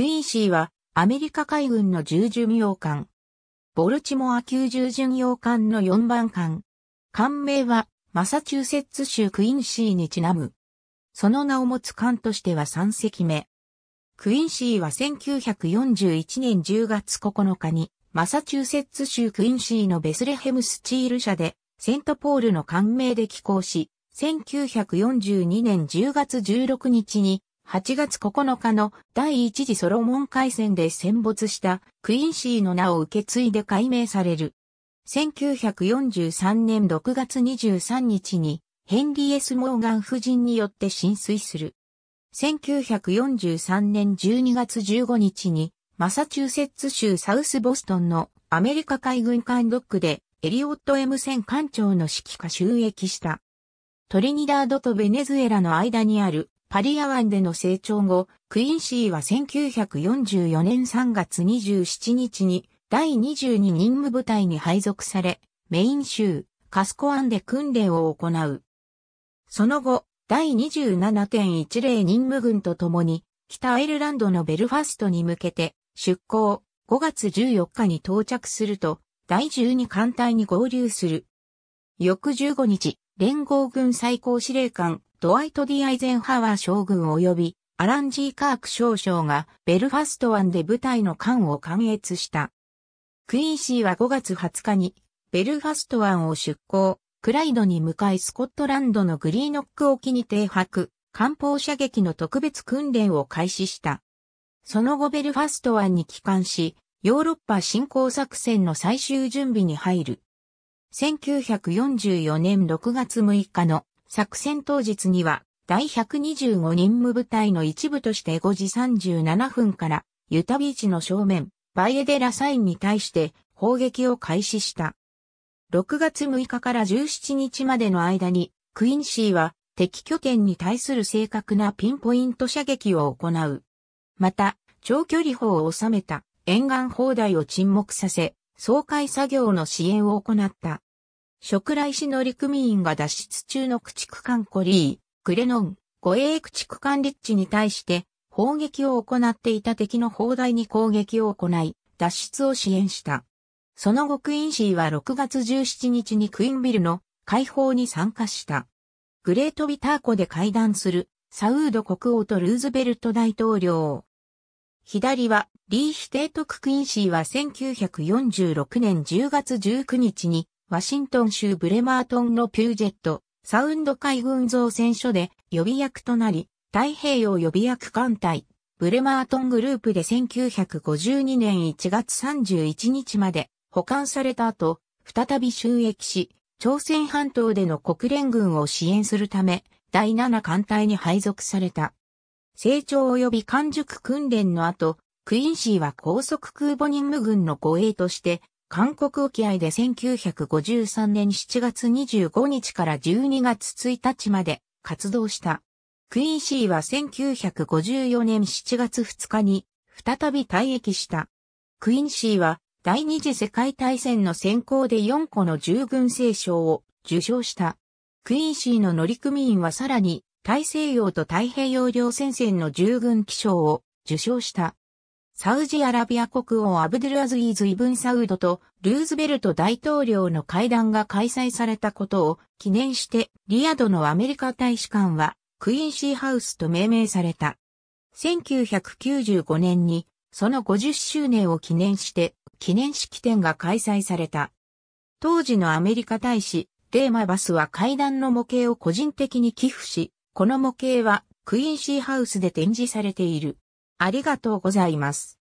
クインシーはアメリカ海軍の重巡洋艦。ボルチモア級重巡洋艦の4番艦。艦名はマサチューセッツ州クインシーにちなむ。その名を持つ艦としては3隻目。クインシーは1941年10月9日にマサチューセッツ州クインシーのベスレヘムスチール社でセントポールの艦名で寄港し、1942年10月16日に8月9日の第一次ソロモン海戦で戦没したクインシーの名を受け継いで改名される。1943年6月23日にヘンリー・エス・モーガン夫人によって浸水する。1943年12月15日にマサチューセッツ州サウスボストンのアメリカ海軍艦ドックでエリオット M 戦艦長の指揮下収益した。トリニダードとベネズエラの間にあるパリア湾での成長後、クインシーは1944年3月27日に第22任務部隊に配属され、メイン州、カスコ湾で訓練を行う。その後、第27.10任務軍と共に、北アイルランドのベルファストに向けて出港、5月14日に到着すると、第12艦隊に合流する。翌15日、連合軍最高司令官、ドワイト・ディ・アイゼンハワー将軍及びアラン・ジー・カーク少将がベルファスト湾で部隊の艦を艦越した。クインシーは5月20日にベルファスト湾を出港、クライドに向かいスコットランドのグリーノック沖に停泊、艦砲射撃の特別訓練を開始した。その後ベルファスト湾に帰還し、ヨーロッパ侵攻作戦の最終準備に入る。1944年6月6日の作戦当日には第125任務部隊の一部として5時37分からユタビーチの正面、バイエデラサインに対して砲撃を開始した。6月6日から17日までの間にクインシーは敵拠点に対する正確なピンポイント射撃を行う。また、長距離砲を収めた沿岸砲台を沈黙させ、総会作業の支援を行った。食来市の陸民員が脱出中の駆逐艦コリー、クレノン、護衛駆逐艦リッチに対して砲撃を行っていた敵の砲台に攻撃を行い、脱出を支援した。その後クインシーは6月17日にクインビルの解放に参加した。グレートビター湖で会談するサウード国王とルーズベルト大統領。左は、リーヒ提督クインシーは1946年10月19日にワシントン州ブレマートンのピュージェット、サウンド海軍造船所で予備役となり、太平洋予備役艦隊、ブレマートングループで1952年1月31日まで保管された後、再び収益し、朝鮮半島での国連軍を支援するため、第7艦隊に配属された。成長及び完熟訓練の後、クインシーは高速空母任務軍の護衛として韓国沖合で1953年7月25日から12月1日まで活動した。クイーシーは1954年7月2日に再び退役した。クイーンシーは第二次世界大戦の先行で4個の従軍聖賞を受賞した。クイーンシーの乗組員はさらに大西洋と太平洋両戦線の従軍記章を受賞した。サウジアラビア国王アブドゥルアズイーズ・イブン・サウドとルーズベルト大統領の会談が開催されたことを記念してリヤドのアメリカ大使館はクインシーハウスと命名された。1995年にその50周年を記念して記念式典が開催された。当時のアメリカ大使レーマバスは会談の模型を個人的に寄付し、この模型はクインシーハウスで展示されている。ありがとうございます。